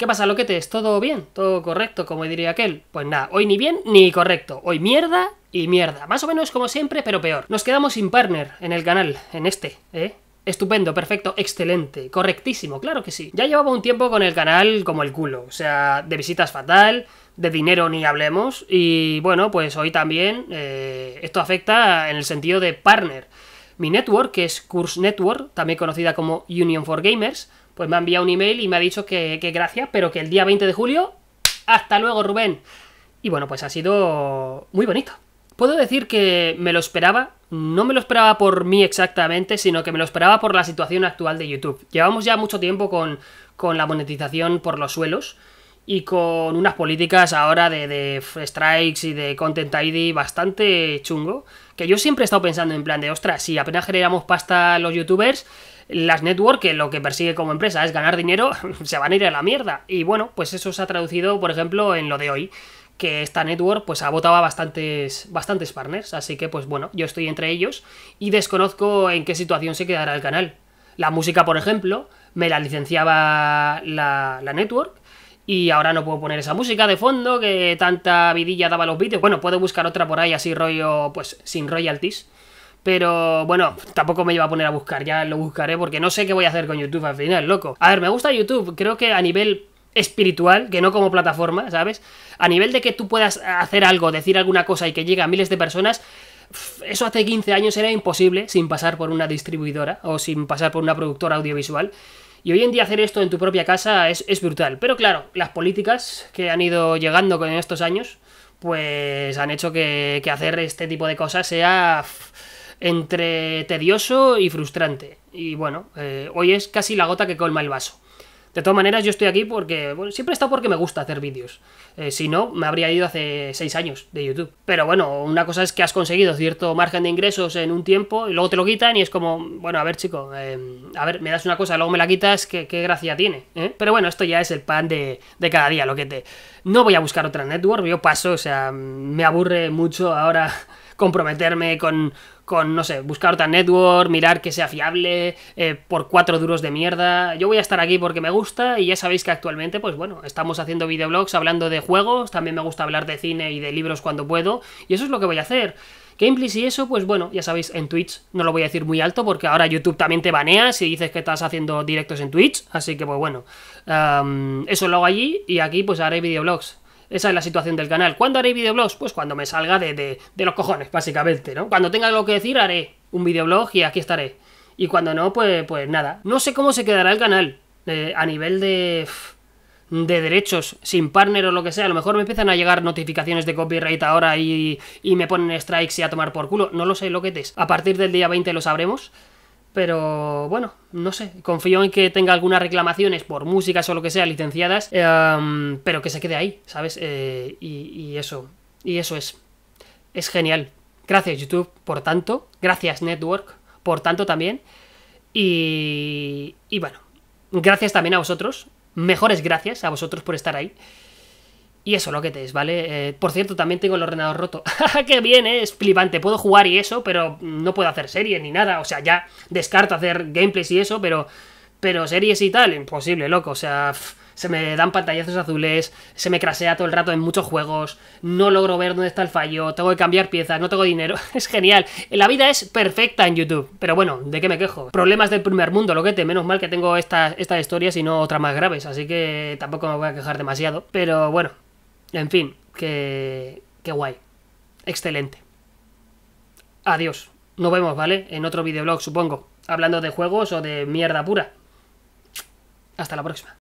¿Qué pasa, loquetes? ¿Todo bien? ¿Todo correcto? Como diría aquel. Pues nada, hoy ni bien ni correcto. Hoy mierda y mierda. Más o menos como siempre, pero peor. Nos quedamos sin partner en el canal, en este, ¿eh? Estupendo, perfecto, excelente, correctísimo, claro que sí. Ya llevaba un tiempo con el canal como el culo, o sea, de visitas fatal, de dinero ni hablemos, y bueno, pues hoy también eh, esto afecta en el sentido de partner. Mi network, que es Curse Network, también conocida como Union for Gamers, pues me ha enviado un email y me ha dicho que, gracias, pero que el día 20 de julio, hasta luego Rubén. Y bueno, pues ha sido muy bonito. Puedo decir que me lo esperaba, no me lo esperaba por mí exactamente, sino que me lo esperaba por la situación actual de YouTube. Llevamos ya mucho tiempo con, la monetización por los suelos y con unas políticas ahora de, de, strikes y de content ID bastante chungo, que yo siempre he estado pensando en plan de, ostras, si apenas generamos pasta los youtubers, las network que lo que persigue como empresa es ganar dinero, se van a ir a la mierda. Y bueno, pues eso se ha traducido, por ejemplo, en lo de hoy que esta network pues votado bastantes, bastantes partners, así que pues bueno, yo estoy entre ellos y desconozco en qué situación se quedará el canal. La música, por ejemplo, me la licenciaba la, la network y ahora no puedo poner esa música de fondo que tanta vidilla daba los vídeos. Bueno, puedo buscar otra por ahí así rollo, pues sin royalties. Pero bueno, tampoco me iba a poner a buscar, ya lo buscaré porque no sé qué voy a hacer con YouTube al final, loco. A ver, me gusta YouTube, creo que a nivel espiritual, que no como plataforma, ¿sabes? A nivel de que tú puedas hacer algo, decir alguna cosa y que llegue a miles de personas, eso hace 15 años era imposible sin pasar por una distribuidora o sin pasar por una productora audiovisual. Y hoy en día hacer esto en tu propia casa es, brutal. Pero claro, las políticas que han ido llegando con estos años, pues han hecho que, que hacer este tipo de cosas sea entre tedioso y frustrante. Y bueno, eh, hoy es casi la gota que colma el vaso. De todas maneras, yo estoy aquí porque, siempre he estado porque me gusta hacer vídeos. Eh, si no, me habría ido hace 6 años de YouTube. Pero bueno, una cosa es que has conseguido cierto margen de ingresos en un tiempo y luego te lo quitan y es como, bueno, a ver chico, eh, a ver, me das una cosa, luego me la quitas, qué, gracia tiene. Pero bueno, esto ya es el pan de, de cada día, lo que te... No voy a buscar otra network, yo paso, o sea, me aburre mucho ahora comprometerme con, con no sé, buscar otra network, mirar que sea fiable, eh, por cuatro duros de mierda. Yo voy a estar aquí porque me gusta y ya sabéis que actualmente, pues bueno, estamos haciendo videoblogs hablando de juegos, también me gusta hablar de cine y de libros cuando puedo, y eso es lo que voy a hacer. Gameplays y eso, pues bueno, ya sabéis, en Twitch no lo voy a decir muy alto porque ahora YouTube también te banea si dices que estás haciendo directos en Twitch, así que pues bueno, eso lo hago allí y aquí pues haré videoblogs. Esa es la situación del canal. ¿Cuándo haré videoblogs? Pues cuando me salga de, de, los cojones, básicamente, ¿no? Cuando tenga algo que decir, haré un videoblog y aquí estaré. Y cuando no, pues, pues nada. No sé cómo se quedará el canal eh, a nivel de de derechos sin partner o lo que sea, a lo mejor me empiezan a llegar notificaciones de copyright ahora y, y me ponen strikes y a tomar por culo. No lo sé, lo que es. A partir del día 20 lo sabremos. Pero bueno, no sé, confío en que tenga algunas reclamaciones por músicas o lo que sea licenciadas, em, pero que se quede ahí, ¿sabes? Eh, y, eso, y eso es. Es genial. Gracias YouTube por tanto, gracias Network por tanto también. Y, y bueno, gracias también a vosotros, mejores gracias a vosotros por estar ahí. Y eso, lo que te es, ¿vale? Eh, por cierto, también tengo el ordenador roto. ¡Qué bien, eh! Es flipante. Puedo jugar y eso, pero no puedo hacer series ni nada. O sea, ya descarto hacer gameplays y eso, pero... Pero series y tal, imposible, loco. O sea... se me dan pantallazos azules, se me crasea todo el rato en muchos juegos, no logro ver dónde está el fallo, tengo que cambiar piezas, no tengo dinero, es genial. La vida es perfecta en YouTube, pero bueno, ¿de qué me quejo? Problemas del primer mundo, lo que te, menos mal que tengo estas esta historia y no otras más graves, así que tampoco me voy a quejar demasiado, pero bueno, en fin, que, que guay. Excelente. Adiós. Nos vemos, ¿vale? En otro videoblog, supongo. Hablando de juegos o de mierda pura. Hasta la próxima.